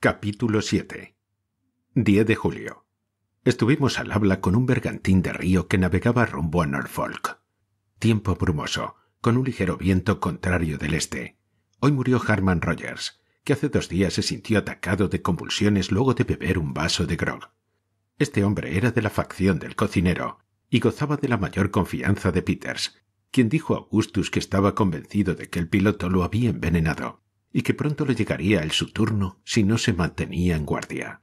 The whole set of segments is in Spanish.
Capítulo 7 10 de julio. Estuvimos al habla con un bergantín de río que navegaba rumbo a Norfolk. Tiempo brumoso, con un ligero viento contrario del este. Hoy murió Harman Rogers, que hace dos días se sintió atacado de convulsiones luego de beber un vaso de grog. Este hombre era de la facción del cocinero y gozaba de la mayor confianza de Peters, quien dijo a Augustus que estaba convencido de que el piloto lo había envenenado y que pronto le llegaría el su turno si no se mantenía en guardia.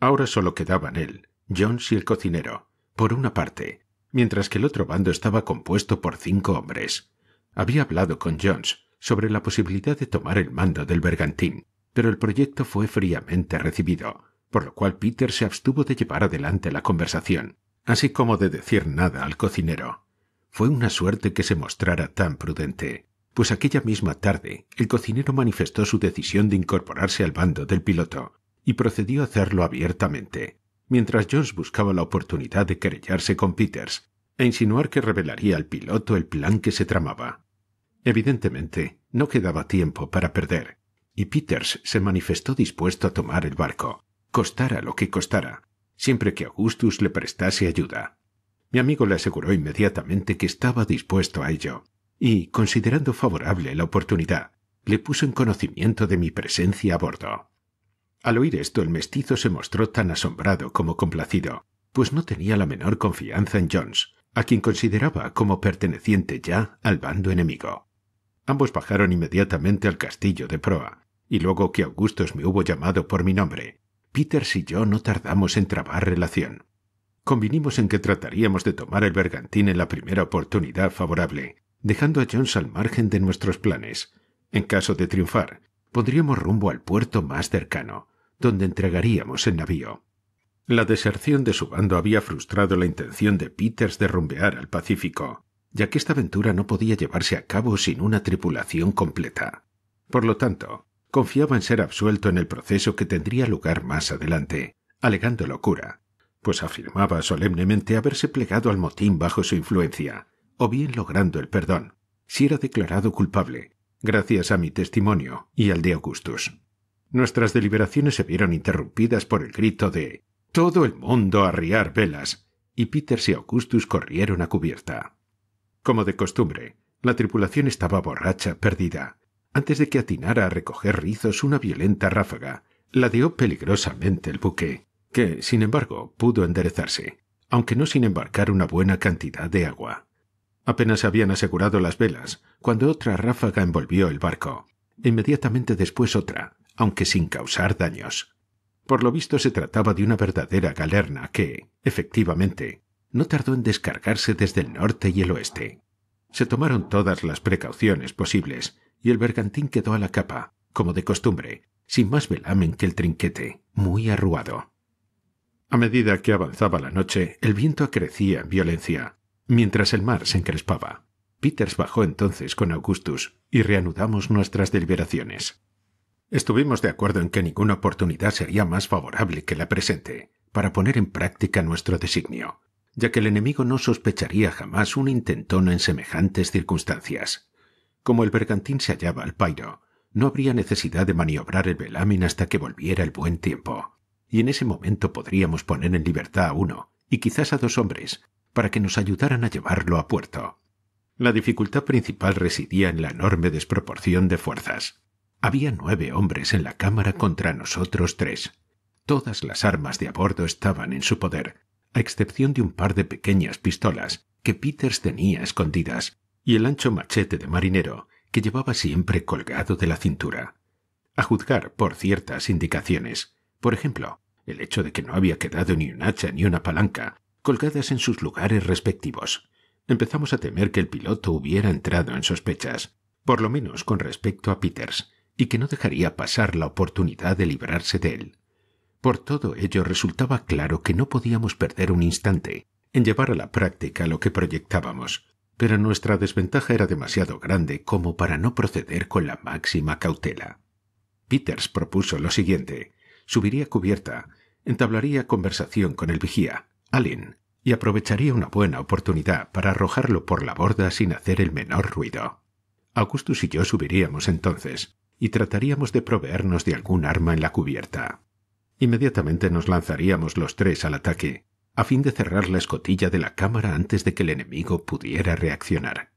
Ahora solo quedaban él, Jones y el cocinero, por una parte, mientras que el otro bando estaba compuesto por cinco hombres. Había hablado con Jones sobre la posibilidad de tomar el mando del bergantín, pero el proyecto fue fríamente recibido, por lo cual Peter se abstuvo de llevar adelante la conversación, así como de decir nada al cocinero. Fue una suerte que se mostrara tan prudente, pues aquella misma tarde el cocinero manifestó su decisión de incorporarse al bando del piloto y procedió a hacerlo abiertamente, mientras Jones buscaba la oportunidad de querellarse con Peters e insinuar que revelaría al piloto el plan que se tramaba. Evidentemente, no quedaba tiempo para perder, y Peters se manifestó dispuesto a tomar el barco, costara lo que costara, siempre que Augustus le prestase ayuda. Mi amigo le aseguró inmediatamente que estaba dispuesto a ello, y, considerando favorable la oportunidad, le puso en conocimiento de mi presencia a bordo. Al oír esto el mestizo se mostró tan asombrado como complacido, pues no tenía la menor confianza en Jones, a quien consideraba como perteneciente ya al bando enemigo. Ambos bajaron inmediatamente al castillo de proa, y luego que Augustus me hubo llamado por mi nombre, Peters y yo no tardamos en trabar relación. Convinimos en que trataríamos de tomar el bergantín en la primera oportunidad favorable, dejando a Jones al margen de nuestros planes. En caso de triunfar, pondríamos rumbo al puerto más cercano, donde entregaríamos el navío. La deserción de su bando había frustrado la intención de Peters de rumbear al Pacífico, ya que esta aventura no podía llevarse a cabo sin una tripulación completa. Por lo tanto, confiaba en ser absuelto en el proceso que tendría lugar más adelante, alegando locura, pues afirmaba solemnemente haberse plegado al motín bajo su influencia, o bien logrando el perdón, si era declarado culpable, gracias a mi testimonio y al de Augustus. Nuestras deliberaciones se vieron interrumpidas por el grito de Todo el mundo a velas, y Peters y Augustus corrieron a cubierta. Como de costumbre, la tripulación estaba borracha, perdida. Antes de que atinara a recoger rizos una violenta ráfaga, ladeó peligrosamente el buque, que, sin embargo, pudo enderezarse, aunque no sin embarcar una buena cantidad de agua. Apenas habían asegurado las velas, cuando otra ráfaga envolvió el barco. Inmediatamente después otra, aunque sin causar daños. Por lo visto se trataba de una verdadera galerna que, efectivamente, no tardó en descargarse desde el norte y el oeste. Se tomaron todas las precauciones posibles y el bergantín quedó a la capa, como de costumbre, sin más velamen que el trinquete, muy arruado. A medida que avanzaba la noche, el viento crecía en violencia, mientras el mar se encrespaba. Peters bajó entonces con Augustus y reanudamos nuestras deliberaciones. Estuvimos de acuerdo en que ninguna oportunidad sería más favorable que la presente para poner en práctica nuestro designio, ya que el enemigo no sospecharía jamás un intentón en semejantes circunstancias. Como el bergantín se hallaba al pairo, no habría necesidad de maniobrar el velamen hasta que volviera el buen tiempo, y en ese momento podríamos poner en libertad a uno y quizás a dos hombres para que nos ayudaran a llevarlo a puerto. La dificultad principal residía en la enorme desproporción de fuerzas. Había nueve hombres en la cámara contra nosotros tres. Todas las armas de a bordo estaban en su poder, a excepción de un par de pequeñas pistolas que Peters tenía escondidas, y el ancho machete de marinero que llevaba siempre colgado de la cintura. A juzgar por ciertas indicaciones, por ejemplo, el hecho de que no había quedado ni un hacha ni una palanca, colgadas en sus lugares respectivos. Empezamos a temer que el piloto hubiera entrado en sospechas, por lo menos con respecto a Peters, y que no dejaría pasar la oportunidad de librarse de él. Por todo ello resultaba claro que no podíamos perder un instante en llevar a la práctica lo que proyectábamos, pero nuestra desventaja era demasiado grande como para no proceder con la máxima cautela. Peters propuso lo siguiente. Subiría cubierta, entablaría conversación con el vigía, y aprovecharía una buena oportunidad para arrojarlo por la borda sin hacer el menor ruido. Augustus y yo subiríamos entonces, y trataríamos de proveernos de algún arma en la cubierta. Inmediatamente nos lanzaríamos los tres al ataque, a fin de cerrar la escotilla de la cámara antes de que el enemigo pudiera reaccionar.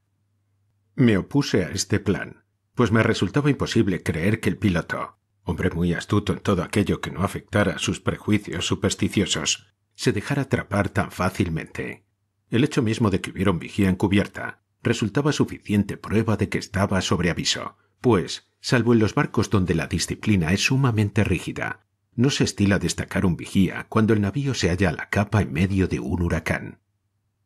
Me opuse a este plan, pues me resultaba imposible creer que el piloto, hombre muy astuto en todo aquello que no afectara sus prejuicios supersticiosos, se dejara atrapar tan fácilmente. El hecho mismo de que hubiera un vigía encubierta resultaba suficiente prueba de que estaba sobre aviso, pues, salvo en los barcos donde la disciplina es sumamente rígida, no se estila destacar un vigía cuando el navío se halla a la capa en medio de un huracán.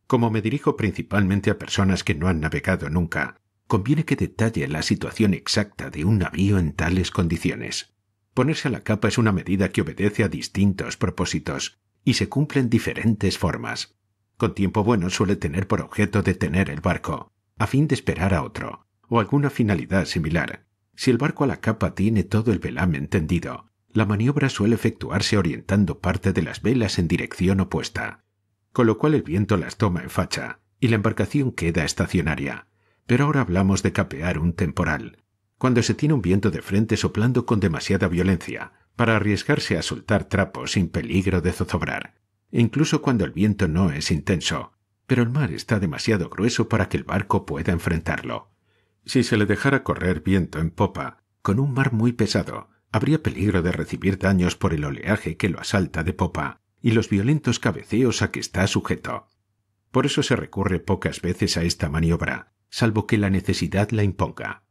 Como me dirijo principalmente a personas que no han navegado nunca, conviene que detalle la situación exacta de un navío en tales condiciones. Ponerse a la capa es una medida que obedece a distintos propósitos y se cumplen diferentes formas. Con tiempo bueno suele tener por objeto detener el barco, a fin de esperar a otro, o alguna finalidad similar. Si el barco a la capa tiene todo el velamen tendido, la maniobra suele efectuarse orientando parte de las velas en dirección opuesta, con lo cual el viento las toma en facha y la embarcación queda estacionaria. Pero ahora hablamos de capear un temporal, cuando se tiene un viento de frente soplando con demasiada violencia, para arriesgarse a soltar trapos sin peligro de zozobrar, incluso cuando el viento no es intenso, pero el mar está demasiado grueso para que el barco pueda enfrentarlo. Si se le dejara correr viento en popa, con un mar muy pesado, habría peligro de recibir daños por el oleaje que lo asalta de popa y los violentos cabeceos a que está sujeto. Por eso se recurre pocas veces a esta maniobra, salvo que la necesidad la imponga.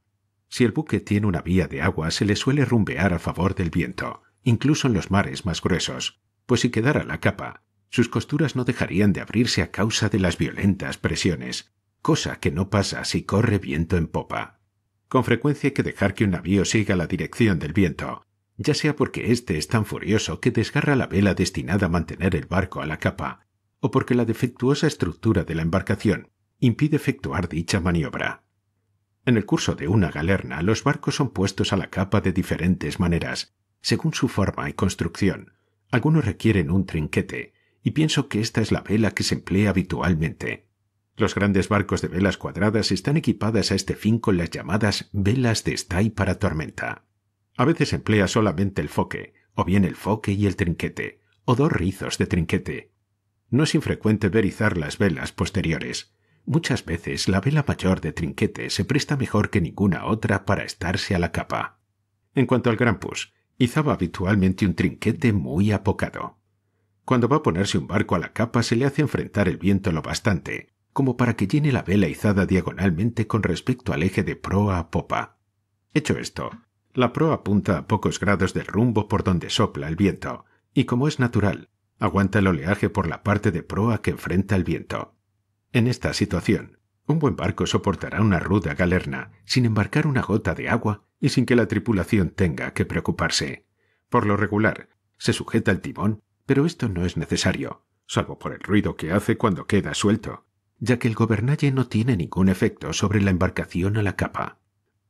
Si el buque tiene una vía de agua, se le suele rumbear a favor del viento, incluso en los mares más gruesos, pues si quedara la capa, sus costuras no dejarían de abrirse a causa de las violentas presiones, cosa que no pasa si corre viento en popa. Con frecuencia hay que dejar que un navío siga la dirección del viento, ya sea porque éste es tan furioso que desgarra la vela destinada a mantener el barco a la capa, o porque la defectuosa estructura de la embarcación impide efectuar dicha maniobra. En el curso de una galerna, los barcos son puestos a la capa de diferentes maneras, según su forma y construcción. Algunos requieren un trinquete, y pienso que esta es la vela que se emplea habitualmente. Los grandes barcos de velas cuadradas están equipadas a este fin con las llamadas velas de stay para tormenta. A veces emplea solamente el foque, o bien el foque y el trinquete, o dos rizos de trinquete. No es infrecuente verizar las velas posteriores. Muchas veces la vela mayor de trinquete se presta mejor que ninguna otra para estarse a la capa. En cuanto al Grampus, izaba habitualmente un trinquete muy apocado. Cuando va a ponerse un barco a la capa se le hace enfrentar el viento lo bastante, como para que llene la vela izada diagonalmente con respecto al eje de proa a popa. Hecho esto, la proa apunta a pocos grados del rumbo por donde sopla el viento, y como es natural, aguanta el oleaje por la parte de proa que enfrenta el viento. En esta situación, un buen barco soportará una ruda galerna sin embarcar una gota de agua y sin que la tripulación tenga que preocuparse. Por lo regular, se sujeta el timón, pero esto no es necesario, salvo por el ruido que hace cuando queda suelto, ya que el gobernalle no tiene ningún efecto sobre la embarcación a la capa.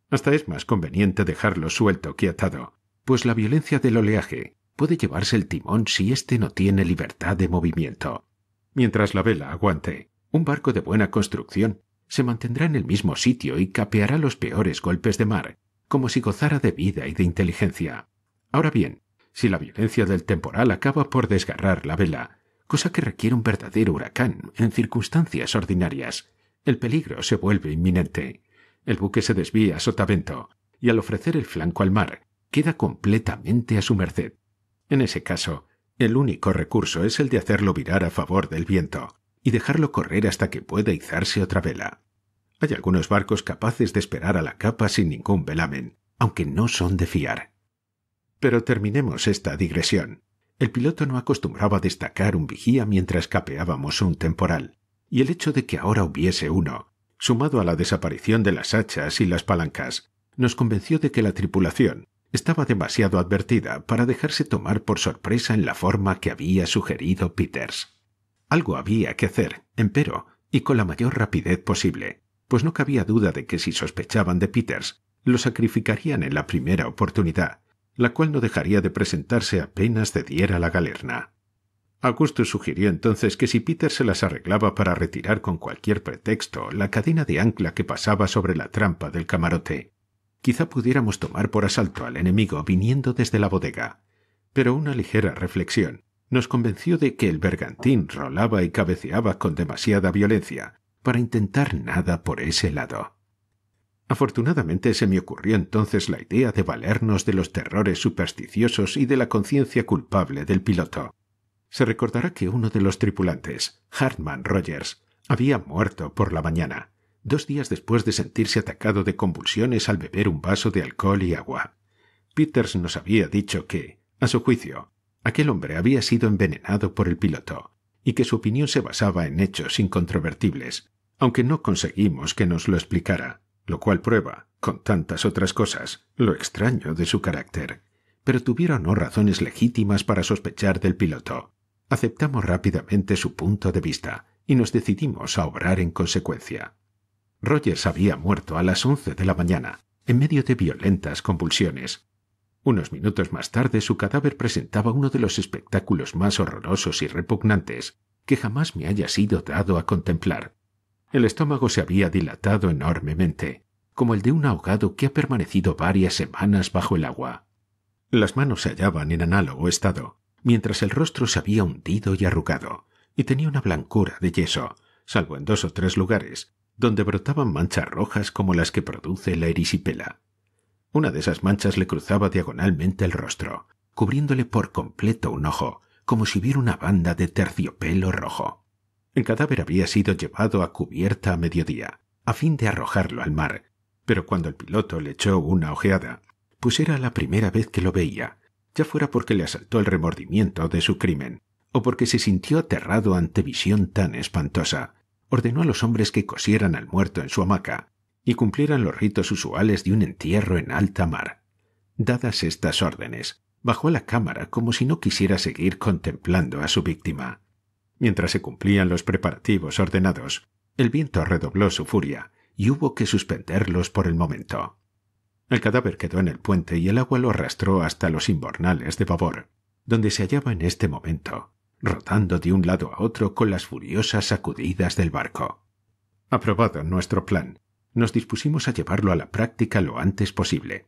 Hasta es más conveniente dejarlo suelto que atado, pues la violencia del oleaje puede llevarse el timón si éste no tiene libertad de movimiento. Mientras la vela aguante, un barco de buena construcción se mantendrá en el mismo sitio y capeará los peores golpes de mar, como si gozara de vida y de inteligencia. Ahora bien, si la violencia del temporal acaba por desgarrar la vela, cosa que requiere un verdadero huracán en circunstancias ordinarias, el peligro se vuelve inminente. El buque se desvía a sotavento y al ofrecer el flanco al mar, queda completamente a su merced. En ese caso, el único recurso es el de hacerlo virar a favor del viento, y dejarlo correr hasta que pueda izarse otra vela. Hay algunos barcos capaces de esperar a la capa sin ningún velamen, aunque no son de fiar. Pero terminemos esta digresión. El piloto no acostumbraba destacar un vigía mientras capeábamos un temporal, y el hecho de que ahora hubiese uno, sumado a la desaparición de las hachas y las palancas, nos convenció de que la tripulación estaba demasiado advertida para dejarse tomar por sorpresa en la forma que había sugerido Peters. Algo había que hacer, empero, y con la mayor rapidez posible, pues no cabía duda de que si sospechaban de Peters, lo sacrificarían en la primera oportunidad, la cual no dejaría de presentarse apenas cediera la galerna. Augusto sugirió entonces que si Peters se las arreglaba para retirar con cualquier pretexto la cadena de ancla que pasaba sobre la trampa del camarote, quizá pudiéramos tomar por asalto al enemigo viniendo desde la bodega. Pero una ligera reflexión nos convenció de que el bergantín rolaba y cabeceaba con demasiada violencia para intentar nada por ese lado. Afortunadamente se me ocurrió entonces la idea de valernos de los terrores supersticiosos y de la conciencia culpable del piloto. Se recordará que uno de los tripulantes, Hartman Rogers, había muerto por la mañana, dos días después de sentirse atacado de convulsiones al beber un vaso de alcohol y agua. Peters nos había dicho que, a su juicio, aquel hombre había sido envenenado por el piloto, y que su opinión se basaba en hechos incontrovertibles, aunque no conseguimos que nos lo explicara, lo cual prueba, con tantas otras cosas, lo extraño de su carácter. Pero tuvieron razones legítimas para sospechar del piloto. Aceptamos rápidamente su punto de vista y nos decidimos a obrar en consecuencia. Rogers había muerto a las once de la mañana, en medio de violentas convulsiones, unos minutos más tarde su cadáver presentaba uno de los espectáculos más horrorosos y repugnantes que jamás me haya sido dado a contemplar. El estómago se había dilatado enormemente, como el de un ahogado que ha permanecido varias semanas bajo el agua. Las manos se hallaban en análogo estado, mientras el rostro se había hundido y arrugado, y tenía una blancura de yeso, salvo en dos o tres lugares, donde brotaban manchas rojas como las que produce la erisipela. Una de esas manchas le cruzaba diagonalmente el rostro, cubriéndole por completo un ojo, como si hubiera una banda de terciopelo rojo. El cadáver había sido llevado a cubierta a mediodía, a fin de arrojarlo al mar, pero cuando el piloto le echó una ojeada, pues era la primera vez que lo veía, ya fuera porque le asaltó el remordimiento de su crimen, o porque se sintió aterrado ante visión tan espantosa, ordenó a los hombres que cosieran al muerto en su hamaca y cumplieran los ritos usuales de un entierro en alta mar. Dadas estas órdenes, bajó a la cámara como si no quisiera seguir contemplando a su víctima. Mientras se cumplían los preparativos ordenados, el viento redobló su furia y hubo que suspenderlos por el momento. El cadáver quedó en el puente y el agua lo arrastró hasta los imbornales de babor, donde se hallaba en este momento, rotando de un lado a otro con las furiosas sacudidas del barco. Aprobado nuestro plan, nos dispusimos a llevarlo a la práctica lo antes posible.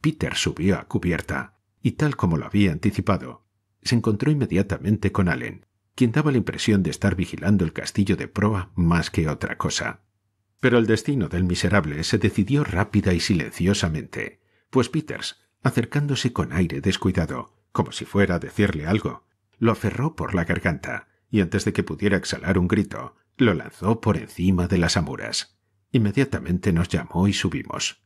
Peter subió a cubierta, y tal como lo había anticipado, se encontró inmediatamente con Allen, quien daba la impresión de estar vigilando el castillo de proa más que otra cosa. Pero el destino del miserable se decidió rápida y silenciosamente, pues Peters, acercándose con aire descuidado, como si fuera a decirle algo, lo aferró por la garganta y antes de que pudiera exhalar un grito, lo lanzó por encima de las amuras. Inmediatamente nos llamó y subimos.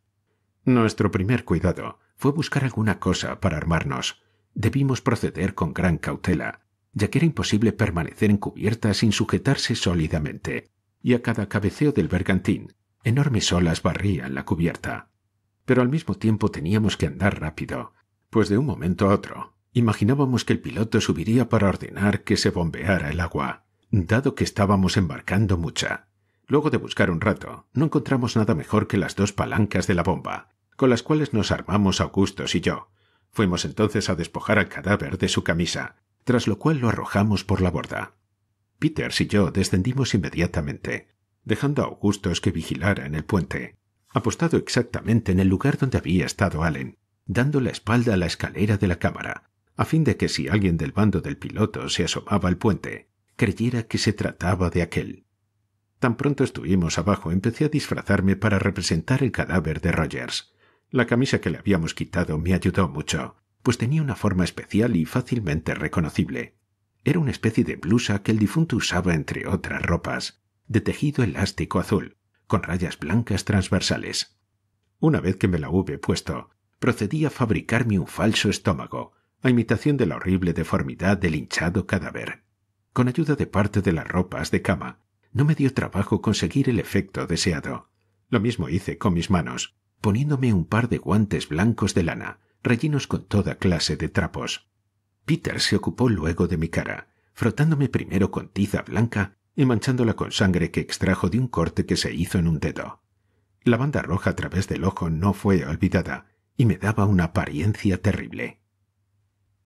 Nuestro primer cuidado fue buscar alguna cosa para armarnos. Debimos proceder con gran cautela, ya que era imposible permanecer en cubierta sin sujetarse sólidamente, y a cada cabeceo del bergantín enormes olas barrían la cubierta. Pero al mismo tiempo teníamos que andar rápido, pues de un momento a otro imaginábamos que el piloto subiría para ordenar que se bombeara el agua, dado que estábamos embarcando mucha. Luego de buscar un rato, no encontramos nada mejor que las dos palancas de la bomba, con las cuales nos armamos Augustos y yo. Fuimos entonces a despojar al cadáver de su camisa, tras lo cual lo arrojamos por la borda. Peters y yo descendimos inmediatamente, dejando a Augustos que vigilara en el puente, apostado exactamente en el lugar donde había estado Allen, dando la espalda a la escalera de la cámara, a fin de que si alguien del bando del piloto se asomaba al puente, creyera que se trataba de aquel. Tan pronto estuvimos abajo, empecé a disfrazarme para representar el cadáver de Rogers. La camisa que le habíamos quitado me ayudó mucho, pues tenía una forma especial y fácilmente reconocible. Era una especie de blusa que el difunto usaba entre otras ropas, de tejido elástico azul, con rayas blancas transversales. Una vez que me la hube puesto, procedí a fabricarme un falso estómago, a imitación de la horrible deformidad del hinchado cadáver. Con ayuda de parte de las ropas de cama, no me dio trabajo conseguir el efecto deseado. Lo mismo hice con mis manos, poniéndome un par de guantes blancos de lana, rellenos con toda clase de trapos. Peter se ocupó luego de mi cara, frotándome primero con tiza blanca y manchándola con sangre que extrajo de un corte que se hizo en un dedo. La banda roja a través del ojo no fue olvidada y me daba una apariencia terrible.